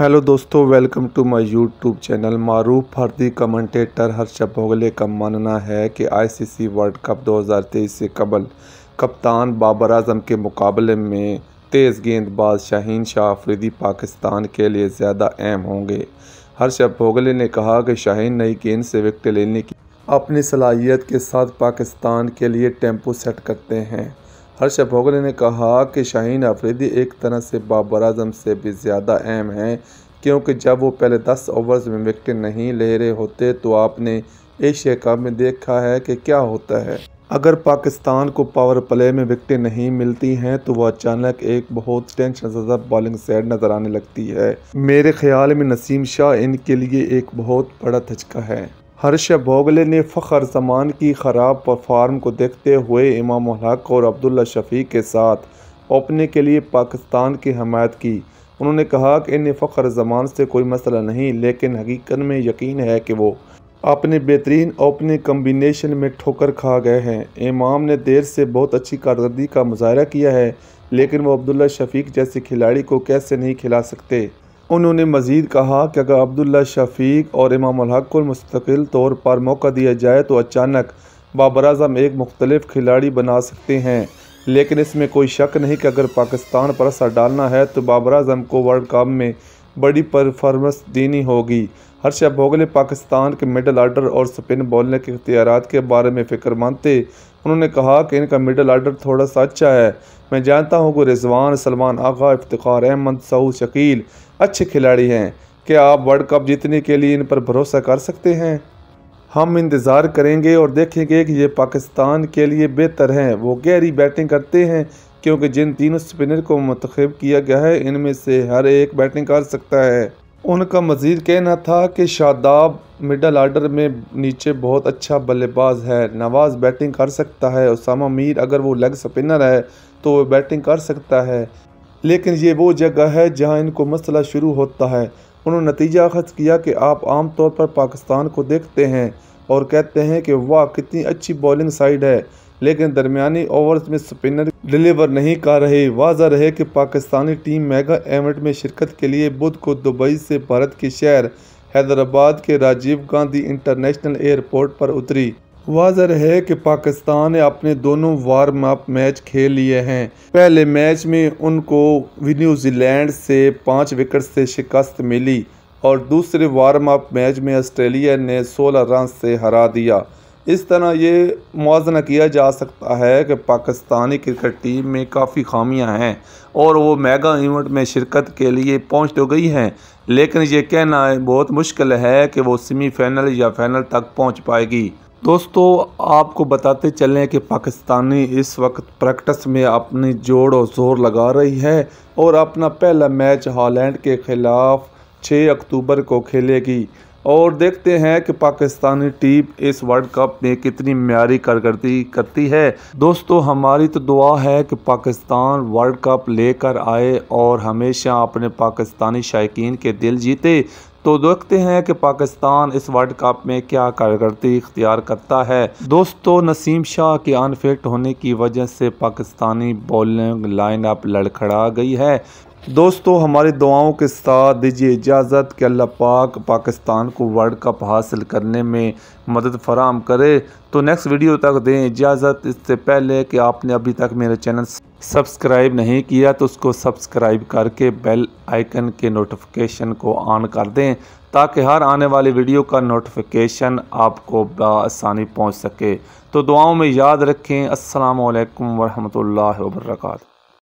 hello दोस्तों welcome to my YouTube channel मारूफ फर्दी कमेंटेटर हर्षभ भोगले का मानना है कि आईसीसी वर्ल्ड कप 2023 से कबल कप्तान बाबर आजम के मुकाबले में तेज़ गेंदबाज शाहीन शाह आफरीदी पाकिस्तान के लिए ज़्यादा अहम होंगे हर्षभ भोगले ने कहा कि शाहीन नई गेंद से विकट लेने की अपनी सलाहियत के साथ पाकिस्तान के लिए टेम्पो सेट करते हैं हर्ष भोगले ने कहा कि शाहीन आफरीदी एक तरह से बाबर अजम से भी ज़्यादा अहम हैं क्योंकि जब वो पहले दस ओवर्स में विकेट नहीं ले रहे होते तो आपने एशिया कप में देखा है कि क्या होता है अगर पाकिस्तान को पावर प्ले में विकटें नहीं मिलती हैं तो वह अचानक एक बहुत टेंशन ज़्यादा बॉलिंग सेट नज़र आने लगती है मेरे ख्याल में नसीम शाह इनके लिए एक बहुत बड़ा धचका है हर्ष बोगले ने फ़खर जमान की ख़राब परफार्म को देखते हुए इमाम हक और अब्दुल्ला शफी के साथ ओपनिंग के लिए पाकिस्तान की हमायत की उन्होंने कहा कि इन्हें फ़खर जमान से कोई मसला नहीं लेकिन हकीकत में यकीन है कि वो अपने बेहतरीन ओपनिंग कम्बिनेशन में ठोकर खा गए हैं इमाम ने देर से बहुत अच्छी कारदगी का मुजाहरा किया है लेकिन वो अब्दुल्ला शफीक जैसे खिलाड़ी को कैसे नहीं खिला सकते उन्होंने मज़ीद कहा कि अगर अब्दुल्ला शफीक और इमाम को मुस्तकिल तौर पर मौका दिया जाए तो अचानक बाबर अजम एक मुख्तलिफ खिलाड़ी बना सकते हैं लेकिन इसमें कोई शक नहीं कि अगर पाकिस्तान पर असर डालना है तो बाबर अजम को वर्ल्ड कप में बड़ी परफॉर्मेंस देनी होगी हर्षा भोगले पाकिस्तान के मिडल आर्डर और स्पिन बॉलने के अख्तियार के बारे में फिक्रमंद थे उन्होंने कहा कि इनका मिडल आर्डर थोड़ा सा अच्छा है मैं जानता हूँ कि रिजवान सलमान आगा इफ्तार अहमद सऊद शकील अच्छे खिलाड़ी हैं क्या आप वर्ल्ड कप जीतने के लिए इन पर भरोसा कर सकते हैं हम इंतज़ार करेंगे और देखेंगे कि ये पाकिस्तान के लिए बेहतर हैं वो गहरी बैटिंग करते हैं क्योंकि जिन तीनों स्पिनर को मंतखब किया गया है इनमें से हर एक बैटिंग कर सकता है उनका मज़ीद कहना था कि शादाब मिडल आर्डर में नीचे बहुत अच्छा बल्लेबाज है नवाज़ बैटिंग कर सकता है उसामा मीर अगर वो लेग स्पिनर है तो वह बैटिंग कर सकता है लेकिन ये वो जगह है जहाँ इनको मसला शुरू होता है उन्होंने नतीजा खर्च किया कि आप आम तौर पर पाकिस्तान को देखते हैं और कहते हैं कि वाह कितनी अच्छी बॉलिंग साइड है लेकिन दरमियानी ओवर्स में स्पिनर डिलीवर नहीं कर रहे वाजह रहे कि पाकिस्तानी टीम मेगा एवेंट में शिरकत के लिए बुध को दुबई से भारत के शहर हैदराबाद के राजीव गांधी इंटरनेशनल एयरपोर्ट पर उतरी वाजह है कि पाकिस्तान ने अपने दोनों वार्म अप मैच खेल लिए हैं पहले मैच में उनको न्यूजीलैंड से पाँच विकेट से शिकस्त मिली और दूसरे वार्म अप मैच में ऑस्ट्रेलिया ने 16 रन से हरा दिया इस तरह ये मुजना किया जा सकता है कि पाकिस्तानी क्रिकेट टीम में काफ़ी खामियां हैं और वो मेगा इवेंट में शिरकत के लिए पहुंच तो गई हैं लेकिन ये कहना बहुत मुश्किल है कि वो सेमीफाइनल या फाइनल तक पहुंच पाएगी दोस्तों आपको बताते चलें कि पाकिस्तानी इस वक्त प्रैक्टिस में अपनी जोड़ और जोर लगा रही है और अपना पहला मैच हॉलैंड के ख़िलाफ़ छः अक्टूबर को खेलेगी और देखते हैं कि पाकिस्तानी टीम इस वर्ल्ड कप में कितनी म्यारी कारकर्दगी करती है दोस्तों हमारी तो दुआ है कि पाकिस्तान वर्ल्ड कप लेकर आए और हमेशा अपने पाकिस्तानी शायक के दिल जीते तो देखते हैं कि पाकिस्तान इस वर्ल्ड कप में क्या कारकर्दगी इख्तियार करता है दोस्तों नसीम शाह के अनफिट होने की वजह से पाकिस्तानी बॉलिंग लाइनअप लड़खड़ा गई है दोस्तों हमारी दुआओं के साथ दीजिए इजाज़त कि अल्लाह पाक पाकिस्तान को वर्ल्ड कप हासिल करने में मदद फराम करे तो नेक्स्ट वीडियो तक दें इजाज़त इससे पहले कि आपने अभी तक मेरे चैनल सब्सक्राइब नहीं किया तो उसको सब्सक्राइब करके बेल आइकन के नोटिफिकेशन को ऑन कर दें ताकि हर आने वाली वीडियो का नोटिफिकेशन आपको बसानी पहुँच सके तो दुआओं में याद रखें असलकम वालेकुम वर्का